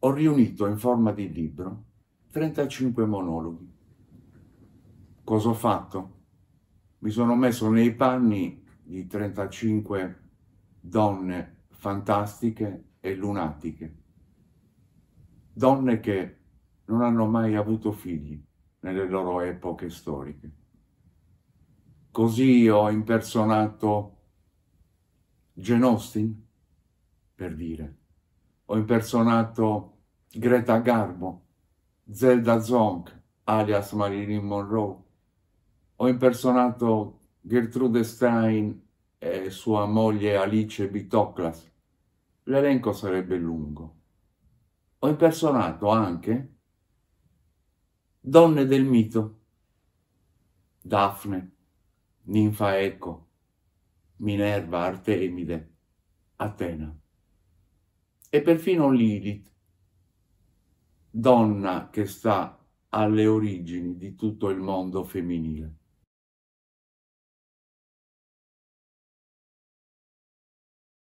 ho riunito in forma di libro 35 monologhi. Cosa ho fatto? Mi sono messo nei panni di 35 donne fantastiche e lunatiche, donne che non hanno mai avuto figli nelle loro epoche storiche. Così ho impersonato Jane Austen, per dire, ho impersonato Greta Garbo, Zelda Zonk, alias Marilyn Monroe, ho impersonato Gertrude Stein e sua moglie Alice Bitoclas. L'elenco sarebbe lungo. Ho impersonato anche donne del mito, Daphne, Ninfa Eco, Minerva Artemide, Atena e perfino Lilith, donna che sta alle origini di tutto il mondo femminile.